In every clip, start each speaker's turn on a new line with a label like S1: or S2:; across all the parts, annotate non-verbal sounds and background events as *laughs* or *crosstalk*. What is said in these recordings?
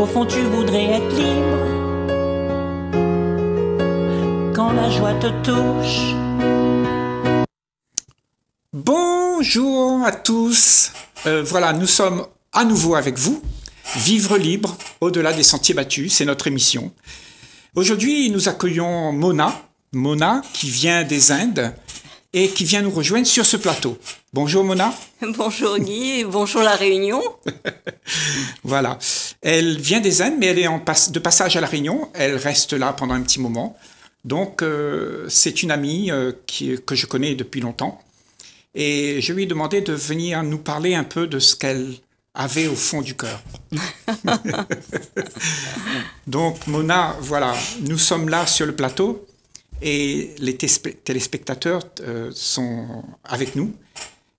S1: Au fond, tu voudrais être libre
S2: quand la joie te touche. Bonjour à tous. Euh, voilà, nous sommes à nouveau avec vous. Vivre libre au-delà des sentiers battus, c'est notre émission. Aujourd'hui, nous accueillons Mona. Mona qui vient des Indes et qui vient nous rejoindre sur ce plateau. Bonjour Mona.
S1: *laughs* Bonjour Guy, bonjour La Réunion.
S2: *laughs* voilà. Elle vient des Indes, mais elle est en de passage à La Réunion. Elle reste là pendant un petit moment. Donc euh, c'est une amie euh, que je connais depuis longtemps. Et je lui ai demandé de venir nous parler un peu de ce qu'elle avait au fond du cœur. *laughs* Donc Mona, voilà, nous sommes là sur le plateau et les téléspectateurs euh, sont avec nous.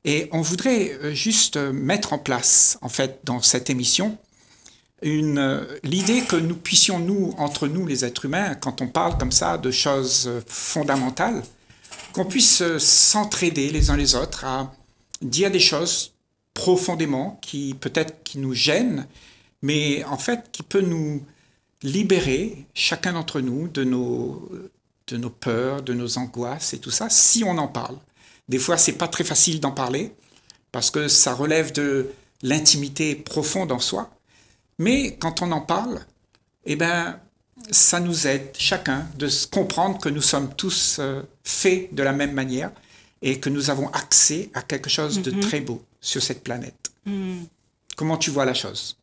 S2: Et on voudrait euh, juste euh, mettre en place, en fait, dans cette émission, l'idée que nous puissions, nous, entre nous, les êtres humains, quand on parle comme ça de choses fondamentales, qu'on puisse s'entraider les uns les autres à dire des choses profondément qui peut-être qui nous gênent, mais en fait qui peut nous libérer chacun d'entre nous de nos de nos peurs, de nos angoisses et tout ça, si on en parle. Des fois, c'est pas très facile d'en parler parce que ça relève de l'intimité profonde en soi. Mais quand on en parle, eh ben, ça nous aide chacun de comprendre que nous sommes tous euh, faits de la même manière et que nous avons accès à quelque chose de mhm. très beau sur cette planète. Mhm. Comment tu vois la chose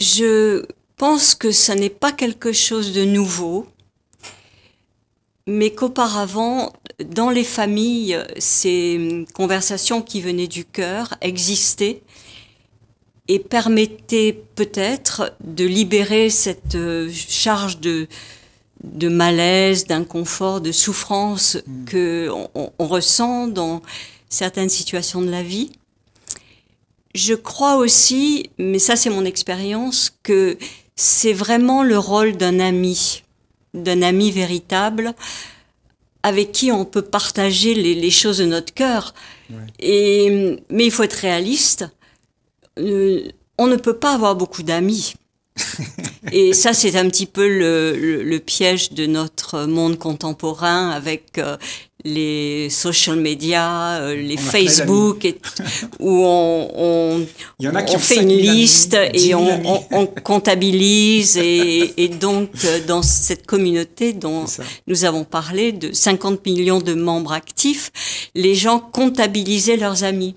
S1: Je
S2: pense que ça n'est pas
S1: quelque chose de nouveau mais qu'auparavant, dans les familles, ces conversations qui venaient du cœur existaient et permettaient peut-être de libérer cette euh, charge de, malaise, d'inconfort, de souffrance qu'on mm. que ressent dans certaines situations de la vie. Je crois aussi, mais ça c'est mon expérience, que c'est vraiment le rôle d'un ami d'un ami véritable avec qui on peut partager les, choses de notre cœur. Et, mais il faut être réaliste. Euh, on ne peut pas avoir beaucoup d'amis. *laughs* et ça, c'est un petit peu le, piège de notre monde contemporain avec euh, les social media, euh, les Facebook, *laughs* où on,
S2: fait une liste et on,
S1: *laughs* comptabilise. et, donc, euh, dans cette communauté dont nous avons parlé, de 50 millions de membres actifs, les gens comptabilisaient leurs amis.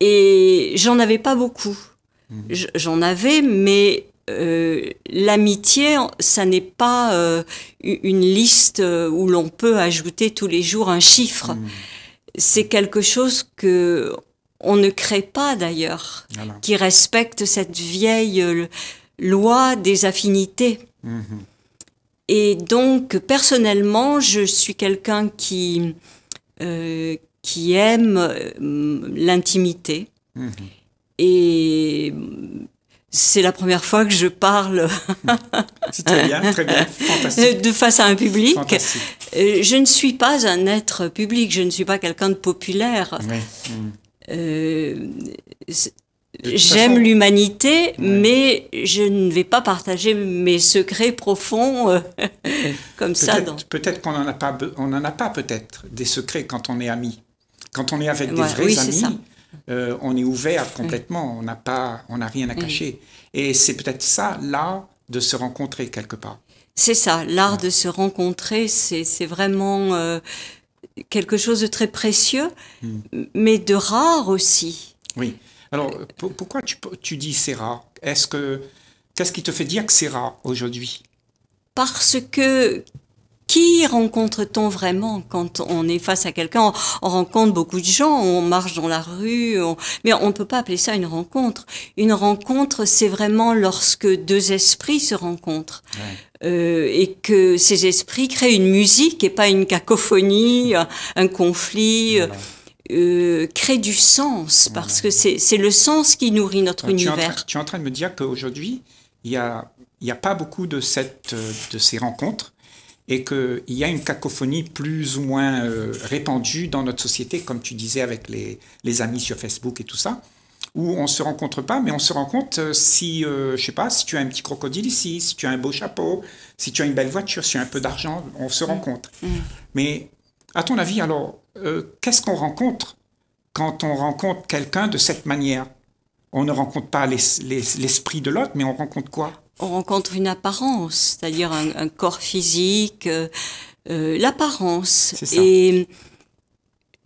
S1: Et j'en avais pas beaucoup. Mmh. J'en avais, mais euh, l'amitié, ça n'est pas euh, une liste euh, où l'on peut ajouter tous les jours un chiffre. Hmm. C'est quelque chose que on ne crée pas d'ailleurs, qui respecte cette vieille loi des affinités. Hmm. Et donc, personnellement, je suis quelqu'un qui, qui aime l'intimité. Hmm. Et c'est la première fois que je parle *laughs* très bien, très bien. de face à un public. Euh, je ne suis pas un être public, je ne suis pas quelqu'un de populaire. Euh, j'aime l'humanité, mais je ne vais pas partager mes secrets
S2: profonds euh, *laughs* comme ça. Peut-être qu'on n'en a pas, pas peut-être des secrets quand on est ami, quand on est avec des vrais oui, amis. Euh, on est ouvert complètement, on n'a pas, on n'a rien à cacher. Et c'est peut-être ça l'art de se rencontrer quelque part.
S1: C'est ça, l'art de se rencontrer, c'est vraiment euh,
S2: quelque chose de très précieux, hmm. mais de rare aussi. Oui. Alors, pourquoi tu, tu dis c'est rare Est-ce que qu'est-ce qui te fait dire que c'est rare aujourd'hui
S1: Parce que qui rencontre-t-on vraiment quand on est face à quelqu'un on, rencontre beaucoup de gens, on marche dans la rue, mais on ne peut pas appeler ça une rencontre. Une rencontre, c'est vraiment lorsque deux esprits se rencontrent. Euh, et que ces esprits créent une musique et pas une cacophonie, un conflit. Euh, créent du sens, parce que c'est le sens qui nourrit notre univers.
S2: tu es en train de me dire qu'aujourd'hui, il n'y a, y a pas beaucoup de, cette, euh, de ces rencontres et qu'il y a une cacophonie plus ou moins euh, répandue dans notre société, comme tu disais avec les, amis sur Facebook et tout ça, où on ne se rencontre pas, mais on se rencontre euh, si, euh, je sais pas, si tu as un petit crocodile ici, si tu as un beau chapeau, si tu as une belle voiture, si tu as un peu d'argent, on se mm. rencontre. Mm. Mais à ton avis, alors, qu'est-ce qu'on rencontre quand on rencontre quelqu'un de cette manière on ne rencontre pas l'esprit de l'autre, mais on rencontre quoi
S1: on rencontre une apparence, c'est-à-dire un, corps physique, euh, euh, l'apparence. Et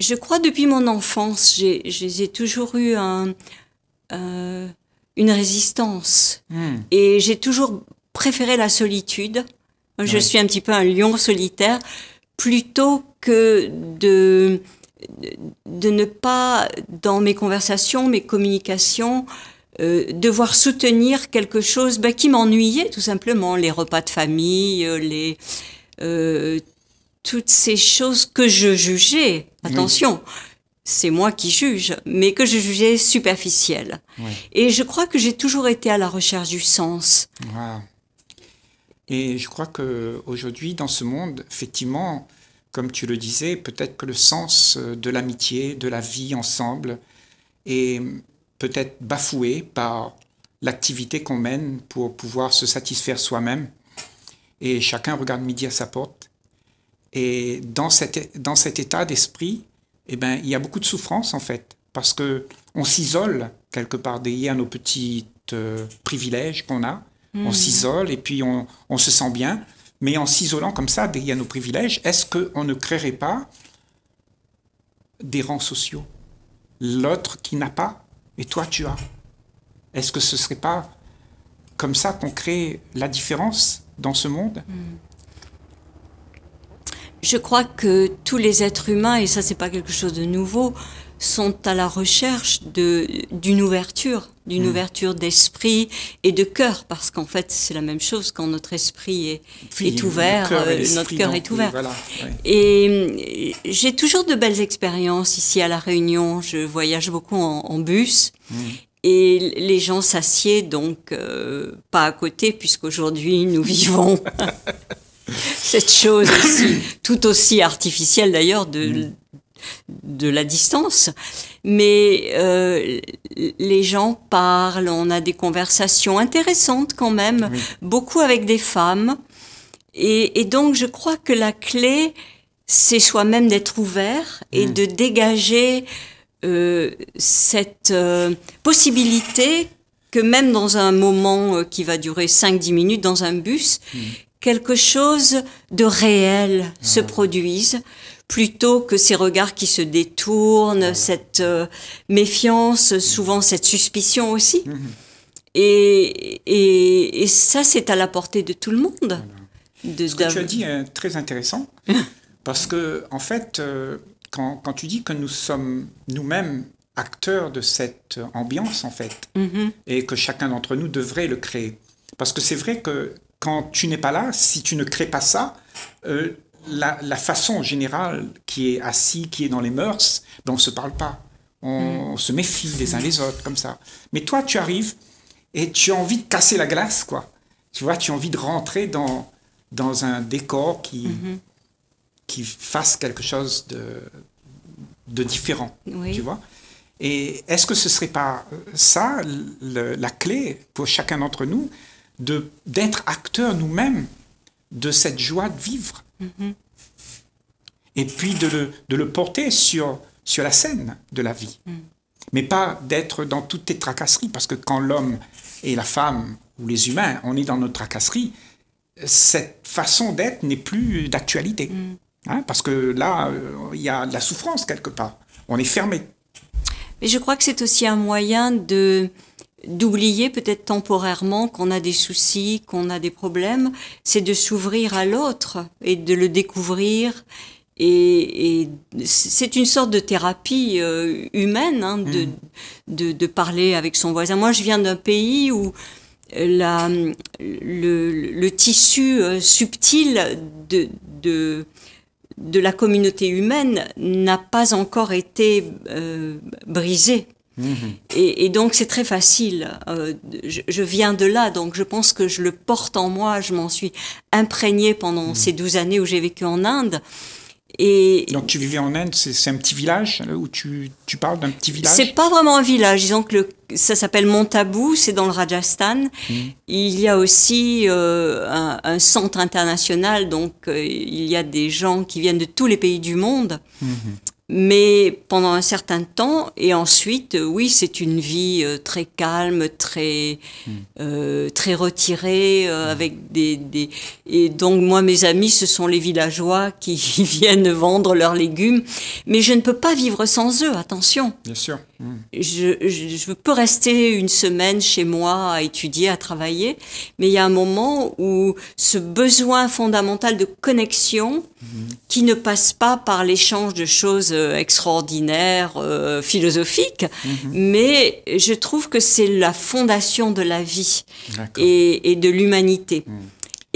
S1: je crois depuis mon enfance, j'ai toujours eu un, euh, une résistance. Hmm. Et j'ai toujours préféré la solitude. Je suis un petit peu un lion solitaire plutôt que de, de ne pas, dans mes conversations, mes communications, euh, devoir soutenir quelque chose bah, qui m'ennuyait tout simplement, les repas de famille, euh, les, euh, toutes ces choses que je jugeais, attention, c'est moi qui juge, mais que je jugeais superficielles. Et je crois que j'ai toujours été à la recherche du sens.
S2: Et je crois que aujourd'hui, dans ce monde, effectivement, comme tu le disais, peut-être que le sens de l'amitié, de la vie ensemble, et peut-être bafoué par l'activité qu'on mène pour pouvoir se satisfaire soi-même. Et chacun regarde midi à sa porte. Et dans, cette, dans cet état d'esprit, eh ben, il y a beaucoup de souffrance en fait, parce que on s'isole quelque part derrière nos petits euh, privilèges qu'on a.
S1: On hmm. s'isole
S2: et puis on, on, se sent bien. Mais en s'isolant comme ça, derrière nos privilèges, est-ce qu'on ne créerait pas des rangs sociaux L'autre qui n'a pas et toi tu as. Est-ce que ce ne serait pas comme ça qu'on crée la différence dans ce monde
S1: Je crois que tous les êtres humains, et ça c'est pas quelque chose de nouveau, sont à la recherche d'une ouverture, d'une mm. ouverture d'esprit et de cœur, parce qu'en fait c'est la même chose quand notre esprit est, ouvert, euh, notre cœur est ouvert. Et euh, j'ai toujours de belles expériences ici à La Réunion, je voyage beaucoup en, bus. Mm. Et les gens s'assiedent donc euh, pas à côté, puisqu'aujourd'hui nous *laughs* vivons *laughs* cette chose *coughs* tout aussi artificielle d'ailleurs de, mm de la distance, mais euh, les gens parlent, on a des conversations intéressantes quand même, beaucoup avec des femmes. Et, donc je crois que la clé, c'est soi-même d'être ouvert et mm. de dégager euh, cette euh, possibilité que même dans un moment qui va durer 5-10 minutes dans un bus, mm. quelque chose de réel se ah. produise plutôt que ces regards qui se détournent, cette euh, méfiance, mhm. souvent cette suspicion aussi. Mhm. Et, ça, c'est à la portée de tout le monde. De, Ce que tu as dit
S2: est très intéressant, *laughs* parce que, en fait, euh, quand, tu dis que nous sommes nous-mêmes acteurs de cette ambiance, en fait, mhm. et que chacun d'entre nous devrait le créer. Parce que c'est vrai que quand tu n'es pas là, si tu ne crées pas ça, euh, la, façon générale qui est assis, qui est dans les mœurs, ben, on ne se parle pas. On, mm. se méfie les uns les autres, comme ça. Mais toi, tu arrives et tu as envie de casser la glace, quoi. Tu vois, tu as envie de rentrer dans, dans un décor qui, mm-hmm. qui fasse quelque chose de, de différent, tu vois. Et est-ce que ce ne serait pas ça, la clé pour chacun d'entre nous, d'être acteurs nous-mêmes de cette joie de vivre mm-hmm et puis de le, porter sur, sur la scène de la vie. Mm. Mais pas d'être dans toutes tes tracasseries, parce que quand l'homme et la femme ou les humains, on est dans nos tracasseries, cette façon d'être n'est plus d'actualité. Mm. Hein, parce que là, euh, il y a de la souffrance quelque part. On est fermé.
S1: Mais je crois que c'est aussi un moyen de d'oublier peut-être temporairement qu'on a des soucis, qu'on a des problèmes, c'est de s'ouvrir à l'autre et de le découvrir et, c'est une sorte de thérapie euh, humaine hein, mmh. de, de, parler avec son voisin. Moi, je viens d'un pays où euh, la, le, tissu euh, subtil de, de, la communauté humaine n'a pas encore été brisé. Mmh. Et, donc c'est très facile. je, viens de là, donc je pense que je le porte en moi. Je m'en suis imprégnée pendant mmh. ces douze années où j'ai vécu en Inde. Et Donc tu vivais en
S2: Inde, c'est un petit village euh, où tu, parles d'un petit village C'est
S1: pas vraiment un village, disons que ça s'appelle Montabou, c'est dans le Rajasthan. Hmm. Il y a aussi euh, un, centre international, donc euh, il y a des gens qui viennent de tous les pays du monde. Hmm, hmm mais pendant un certain temps. Et ensuite, euh, oui, c'est une vie euh, très calme, très, hmm. euh, très retirée, hmm. avec des, des, Et donc, moi, mes amis, ce sont les villageois *laughs* qui viennent vendre leurs légumes. Mais je ne peux pas vivre sans eux, attention. Bien sûr. Je, peux rester une semaine chez moi à étudier, à travailler, mais il y a un moment où ce besoin fondamental de connexion qui ne passe pas par l'échange de choses euh, extraordinaires, euh, philosophiques, mais je trouve que c'est la fondation de la vie et, de l'humanité. Mm.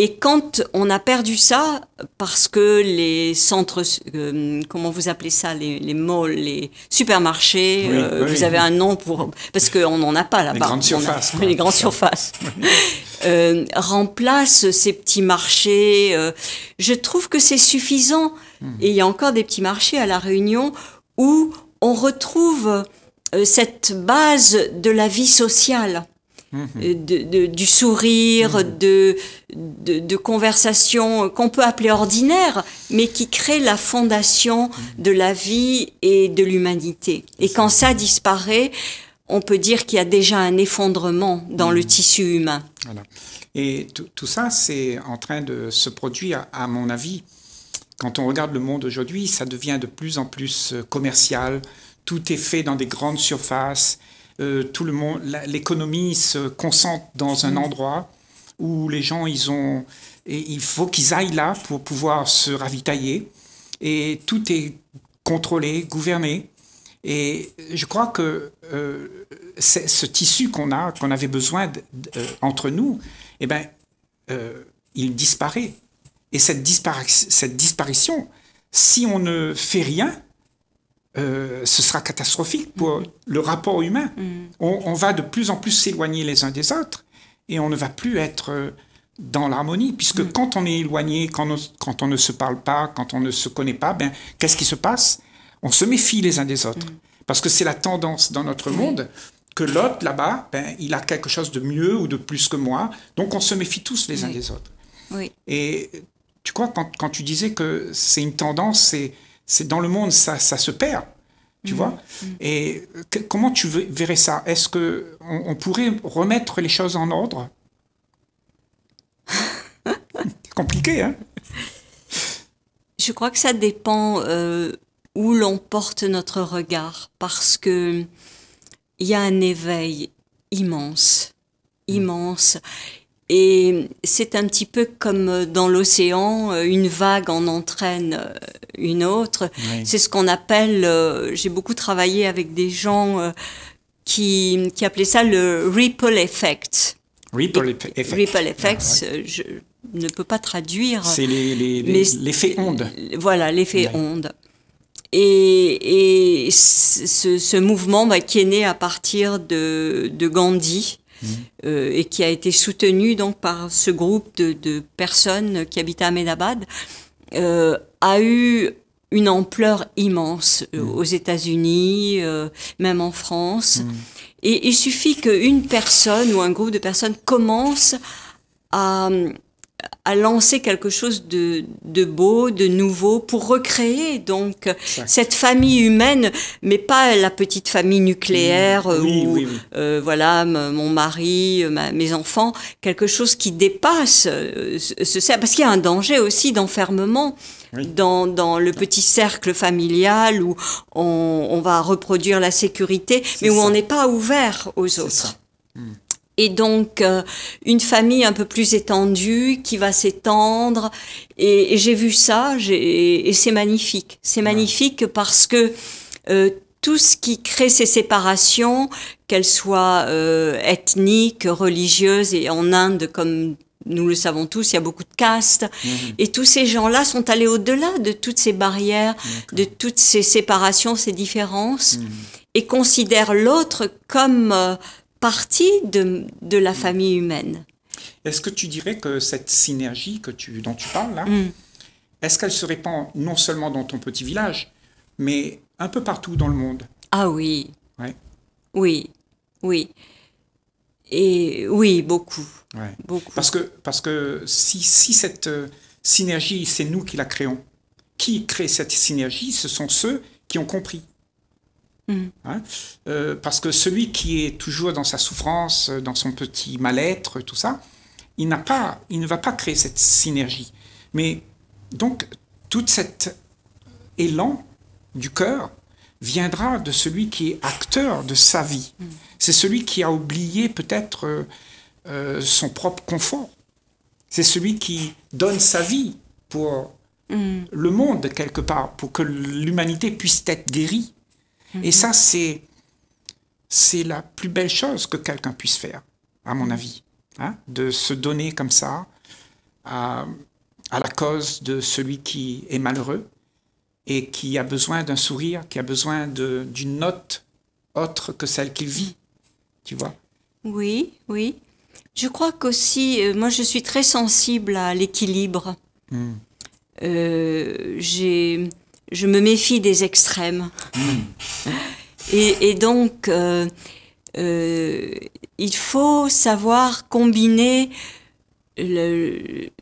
S1: Et quand on a perdu ça, parce que les centres, euh, comment vous appelez ça, les, les malls, les supermarchés, euh, vous avez un nom pour... Parce qu'on n'en a pas là-bas. Les grandes surfaces. *laughs* les grandes surfaces. *laughs* Euh, remplacent ces petits marchés. je trouve que c'est suffisant. Hmm. Et il y a encore des petits marchés à La Réunion où on retrouve cette base de la vie sociale. Mhm. Euh, de, du sourire, mhm. de, de, qu'on peut appeler ordinaire, mais qui crée la fondation mhm. de la vie et de l'humanité. Et quand ça disparaît, on peut dire qu'il y a déjà un effondrement dans le
S2: tissu humain. Et tout ça, c'est en train de se produire, à mon avis. Quand on regarde le monde aujourd'hui, ça devient de plus en plus euh, commercial. Tout est fait dans des grandes surfaces euh, tout le monde, l'économie se concentre dans un mm. endroit où les gens, ils ont, et il faut qu'ils aillent là pour pouvoir se ravitailler. Et tout est contrôlé, gouverné. Et je crois que euh, ce tissu qu'on a, qu'on avait besoin euh, entre nous, eh ben, il disparaît. Et cette, disparition, si on ne fait rien, euh, ce sera catastrophique pour le rapport humain. Mm. On, va de plus en plus s'éloigner les uns des autres et on ne va plus être euh, dans l'harmonie, puisque mm. quand on est éloigné, quand on, ne se parle pas, quand on ne se connaît pas, ben, qu'est-ce qui se passe On se méfie les uns des autres, mm. parce que c'est la tendance dans notre monde que l'autre là-bas, ben, il a quelque chose de mieux ou de plus que moi, donc on se méfie tous les uns des autres. Et tu crois, quand, quand tu disais que c'est une tendance, c'est c'est dans le monde, ça, ça se perd. Tu mm. vois mm. Et comment tu verrais ça Est-ce que on, pourrait remettre les choses en ordre *laughs* C'est Compliqué, hein Je crois que ça dépend euh,
S1: où l'on porte notre regard, parce que il y a un éveil immense, mm. immense. Et c'est un petit peu comme euh, dans l'océan, euh, une vague en entraîne euh, une autre. C'est ce qu'on appelle, j'ai beaucoup travaillé avec des gens qui, qui appelaient ça le ripple effect.
S2: Ripple effect. Ripple
S1: effect, ah, je ne peux pas traduire. C'est l'effet onde. Voilà, l'effet onde. Et, et ce, ce mouvement bah, qui est né à partir de, de Gandhi, euh, et qui a été soutenu donc par ce groupe de, personnes qui habitaient à Medabad, euh, a eu une ampleur immense euh, mm. aux États-Unis, même en France. Mm. Et il suffit qu'une personne ou un groupe de personnes commence à à lancer quelque chose de, beau, de nouveau, pour recréer donc cette famille humaine, mais pas la petite famille nucléaire où euh, voilà mon mari, mes enfants, quelque chose qui dépasse euh, ce, cercle, parce qu'il y a un danger aussi d'enfermement. Dans, le petit cercle familial où on, va reproduire la sécurité, mais où on n'est pas ouvert aux autres. Hmm et donc euh, une famille un peu plus étendue qui va s'étendre. Et, j'ai vu ça, et c'est magnifique. C'est magnifique parce que euh, tout ce qui crée ces séparations, qu'elles soient euh, ethniques, religieuses, et en Inde, comme nous le savons tous, il y a beaucoup de castes. Mhm. Et tous ces gens-là sont allés au-delà de toutes ces barrières, de toutes ces séparations, ces différences, mhm. et considèrent l'autre comme partie de, la famille humaine.
S2: Est-ce que tu dirais que cette synergie que tu, dont tu parles là, mm. est-ce qu'elle se répand non seulement dans ton petit village, mais un peu partout dans le monde
S1: Ah oui. Oui, oui.
S2: Et oui, beaucoup. beaucoup. Parce que, parce que si cette euh, synergie, c'est nous qui la créons, qui crée cette synergie, ce sont ceux qui ont compris, Hein. Euh, parce que celui qui est toujours dans sa souffrance, euh, dans son petit mal-être, tout ça, il, n'a pas, il ne va pas créer cette synergie. Mais donc, tout cet élan du cœur viendra de celui qui est acteur de sa vie. Mm. C'est celui qui a oublié peut-être euh, son propre confort. C'est celui qui donne sa vie pour mm. le monde quelque part, pour que l'humanité puisse être guérie. Mhm. Et ça, c'est, c'est la plus belle chose que quelqu'un puisse faire, à mon avis, hein, de se donner comme ça à, la cause de celui qui est malheureux et qui a besoin d'un sourire, qui a besoin d'une note autre que celle qu'il vit, tu vois.
S1: Oui, oui. Je crois qu'aussi, euh, moi je suis très sensible à l'équilibre. Hmm. Euh, j'ai je me méfie des extrêmes. Hmm. Et, donc, euh, euh, il faut savoir combiner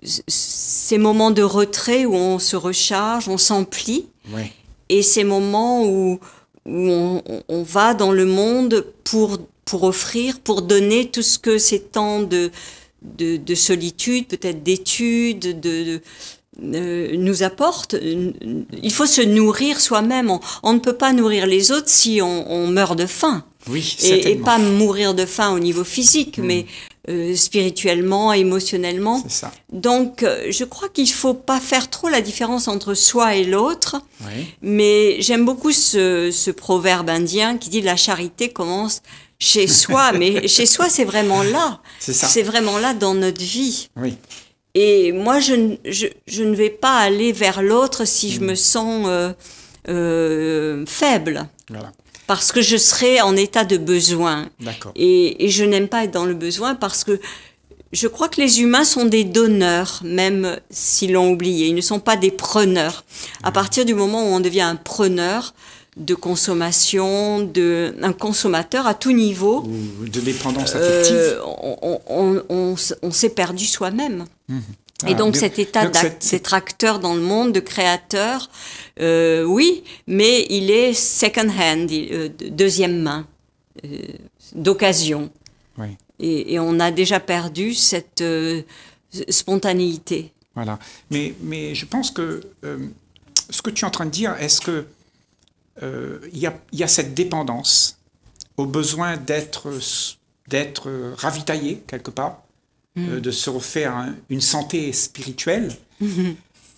S1: ces moments de retrait où on se recharge, on s'emplit, et ces moments où, on, va dans le monde pour, pour offrir, pour donner tout ce que ces temps de, de, solitude, peut-être d'études, de euh, nous apporte, euh, il faut se nourrir soi-même. On, ne peut pas nourrir les autres si on, meurt de faim. Oui, et, et, pas mourir de faim au niveau physique, hmm. mais euh, spirituellement, émotionnellement. Donc, je crois qu'il ne faut pas faire trop la différence entre soi et l'autre. Mais j'aime beaucoup ce, ce, proverbe indien qui dit la charité commence chez soi. *laughs* mais chez soi, c'est vraiment là. C'est vraiment là dans notre vie. Oui. Et moi, je, ne vais pas aller vers l'autre si je mm. me sens euh, euh, faible. Parce que je serai en état de besoin. Et, je n'aime pas être dans le besoin parce que je crois que les humains sont des donneurs, même s'ils l'ont oublié. Ils ne sont pas des preneurs. À mm. partir du moment où on devient un preneur, de consommation, de, un consommateur à tout niveau.
S2: Ou de dépendance affective. Euh,
S1: on, on, s'est perdu soi-même.
S2: Mmh. Et ah, donc cet état d'être
S1: acteur dans le monde, de créateur, euh, oui, mais il est second hand, euh, deuxième main, d'occasion. Et, et, on a déjà perdu cette spontanéité.
S2: Voilà. Mais, mais je pense que ce que tu es en train de dire, est-ce que euh, il y, a cette dépendance au besoin d'être d'être ravitaillé quelque part, euh, mm. de se refaire une santé spirituelle. *laughs*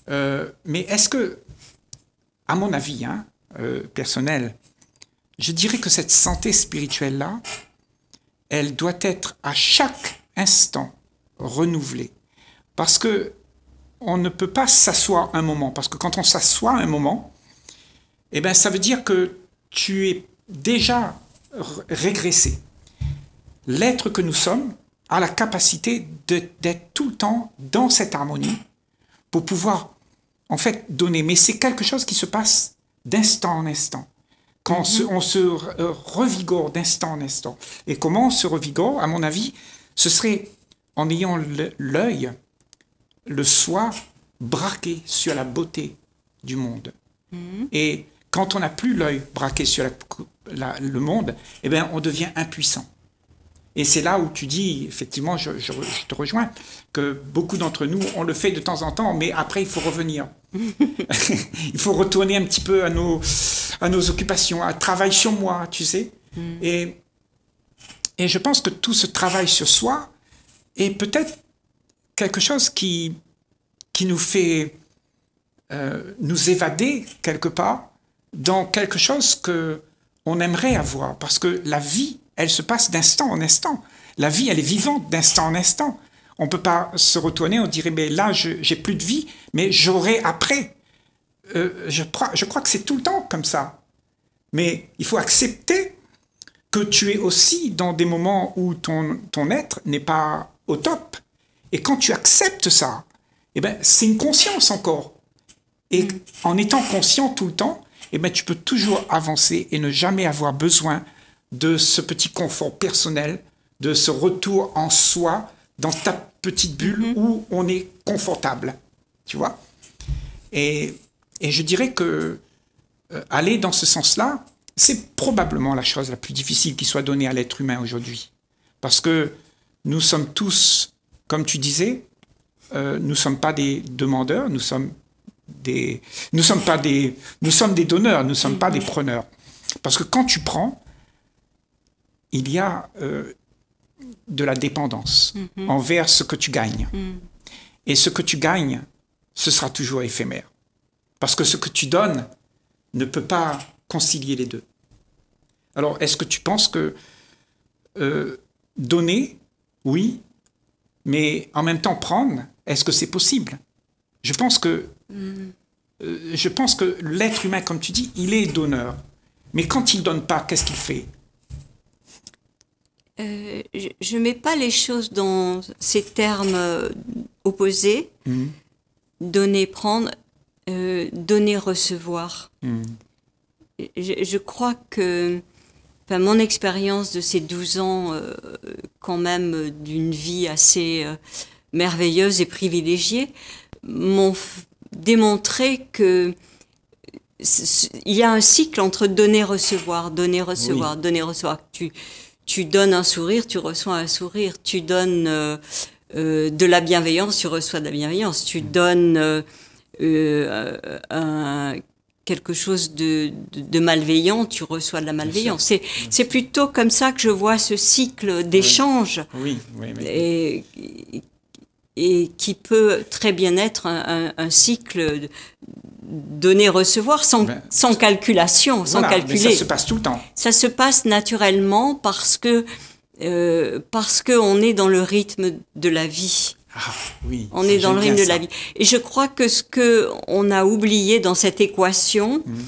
S2: Euh, mais est-ce que, à mon avis hein, personnel, je dirais que cette santé spirituelle-là, elle doit être à chaque instant renouvelée. Parce que on ne peut pas s'asseoir un moment. Parce que quand on s'assoit un moment, eh bien, ça veut dire que tu es déjà régressé. L'être que nous sommes a la capacité d'être tout le temps dans cette harmonie pour pouvoir, en fait, donner. Mais c'est quelque chose qui se passe d'instant en instant. Quand on se, mm-hmm. euh, revigore d'instant en instant. Et comment on se revigore, à mon avis, ce serait en ayant l'œil, le soi braqué sur la beauté du monde. Mm-hmm. Et quand on n'a plus l'œil braqué sur la, le monde, eh bien, on devient impuissant. Et c'est là où tu dis, effectivement, je, te rejoins, que beaucoup d'entre nous, on le fait de temps en temps, mais après, il faut revenir. *laughs* *laughs* il faut retourner un petit peu à nos, à nos occupations, à travail sur moi, tu sais. Mm. Et, et je pense que tout ce travail sur soi est peut-être quelque chose qui, qui nous fait euh, nous évader quelque part dans quelque chose que on aimerait avoir, parce que la vie, elle se passe d'instant en instant. La vie, elle est vivante d'instant en instant. On ne peut pas se retourner, on dirait, mais là, j'ai plus de vie, mais j'aurai après. Euh, je, crois, je crois que c'est tout le temps comme ça. Mais il faut accepter que tu es aussi dans des moments où ton, ton être n'est pas au top. Et quand tu acceptes ça, eh ben, c'est une conscience encore. Et en étant conscient tout le temps, eh bien, tu peux toujours avancer et ne jamais avoir besoin de ce petit confort personnel, de ce retour en soi dans ta petite bulle mhm. où on est confortable. Tu vois et, je dirais que euh, aller dans ce sens-là, c'est probablement la chose la plus difficile qui soit donnée à l'être humain aujourd'hui. Parce que nous sommes tous, comme tu disais, euh, nous ne sommes pas des demandeurs, nous sommes des, nous sommes pas des, nous sommes des donneurs, nous sommes pas des preneurs. Parce que quand tu prends, il y a euh, de la dépendance mm-hmm. envers ce que tu gagnes. Mm. Et ce que tu gagnes, ce sera toujours éphémère. Parce que ce que tu donnes ne peut pas concilier les deux. Alors, est-ce que tu penses que euh, donner, oui, mais en même temps prendre, est-ce que c'est possible je pense que, mm. euh, je pense que l'être humain, comme tu dis, il est donneur. Mais quand il donne pas, qu'est-ce qu'il fait
S1: euh, je ne mets pas les choses dans ces termes euh, opposés. Mm. Donner, prendre, donner, recevoir. Mm. Je, crois que enfin, mon expérience de ces 12 ans, quand même d'une vie assez merveilleuse et privilégiée, m'ont démontré que il y a un cycle entre donner recevoir donner recevoir donner recevoir tu tu donnes un sourire tu reçois un sourire tu donnes euh, euh, de la bienveillance tu reçois de la bienveillance tu mm. donnes euh, quelque chose de, malveillant, tu reçois de la malveillance. C'est, c'est plutôt comme ça que je vois ce cycle d'échange oui. Oui, oui, et qui peut très bien être un, cycle donner-recevoir sans, ben, sans calculation, sans calculer. ça se passe tout le temps. Ça se passe naturellement parce que euh, parce qu'on est dans le rythme de la vie. Ah,
S2: oui, on est, dans le rythme de la vie.
S1: Et je crois que ce que on a oublié dans cette équation, mm.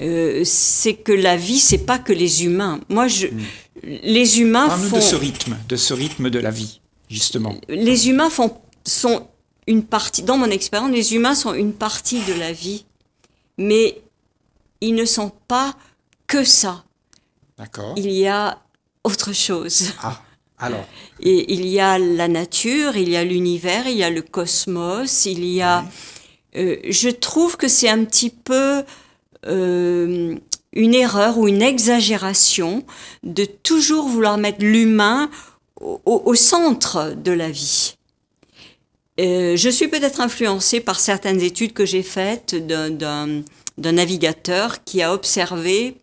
S1: euh, c'est que la vie, c'est pas que les humains. Moi, je, mm. les humains parle de ce
S2: rythme, de ce rythme de la vie, justement.
S1: Les humains font sont une partie, dans mon expérience, les humains sont une partie de la vie, mais ils ne sont pas que ça. D'accord. Il y a autre chose. Ah, alors. *laughs* il y a la nature, il y a l'univers, il y a le cosmos, il y a. Euh, je trouve que c'est un petit peu euh, une erreur ou une exagération de toujours vouloir mettre l'humain au centre de la vie. Euh, je suis peut-être influencée par certaines études que j'ai faites d'un navigateur qui a observé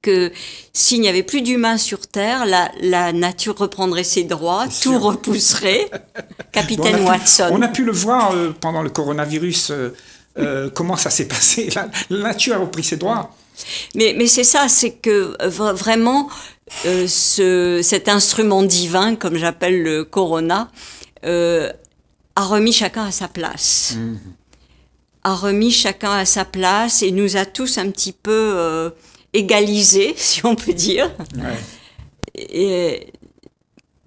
S1: que s'il n'y avait plus d'humains sur Terre, la, la, nature reprendrait ses droits, tout repousserait. *laughs*
S2: Capitaine Watson. on a pu le voir euh, pendant le coronavirus, euh, comment ça s'est *laughs* passé. La, nature a repris ses droits.
S1: Mais, c'est ça, c'est que vraiment, cet instrument divin, comme j'appelle le corona, a remis chacun à sa place. Mm-hmm. A remis chacun à sa place et nous a tous un petit peu euh, égalisés, *laughs* si on peut dire. Et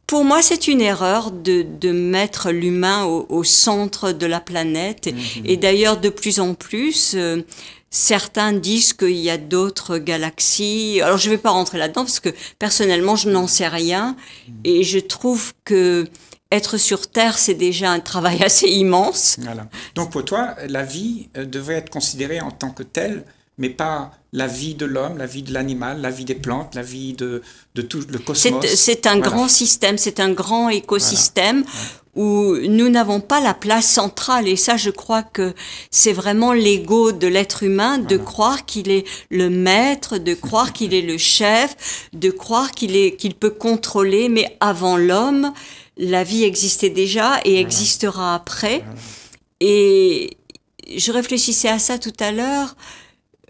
S1: pour moi, c'est une erreur de, mettre l'humain au, centre de la planète. Mm-hmm. Et d'ailleurs, de plus en plus, euh, certains disent qu'il y a d'autres galaxies. Alors, je ne vais pas rentrer là-dedans parce que personnellement, je n'en sais rien.
S2: Mm-hmm. Et je trouve que être sur Terre, c'est déjà un travail *laughs* assez immense. Donc pour toi, la vie euh, devrait être considérée en tant que telle, mais pas la vie de l'homme, la vie de l'animal, la vie des plantes, la vie de, de tout le cosmos. C'est un grand
S1: système, c'est un grand écosystème. où nous n'avons pas la place centrale. Et ça, je crois que c'est vraiment l'ego de l'être humain de croire qu'il est le maître, de croire qu'il est le chef, de croire qu'il est qu'il peut contrôler. Mais avant l'homme, la vie existait déjà et existera après. Et je réfléchissais à ça tout à l'heure.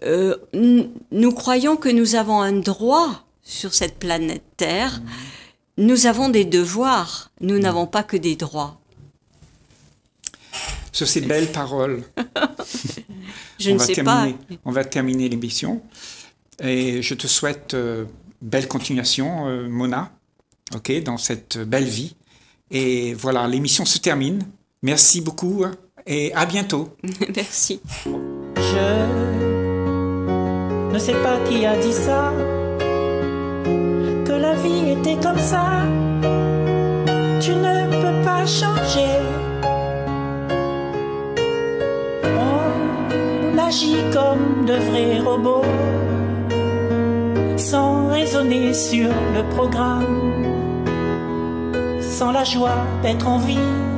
S1: Euh, nous croyons que nous avons un droit sur cette planète Terre. Mm. Nous avons des devoirs. Nous mm. n'avons pas que des droits.
S2: Sur ces belles paroles,
S1: *laughs* je on ne va sais terminer, pas.
S2: On va terminer l'émission. Et je te souhaite euh, belle continuation, euh, Mona, ok, dans cette belle vie et voilà, l'émission se termine. Merci beaucoup hein, et à bientôt. *laughs* Merci.
S1: Je ne sais pas qui a dit ça, que la vie était comme ça. Tu ne peux pas changer.
S2: On agit comme de vrais robots, sans raisonner sur le programme sans la joie d'être en vie.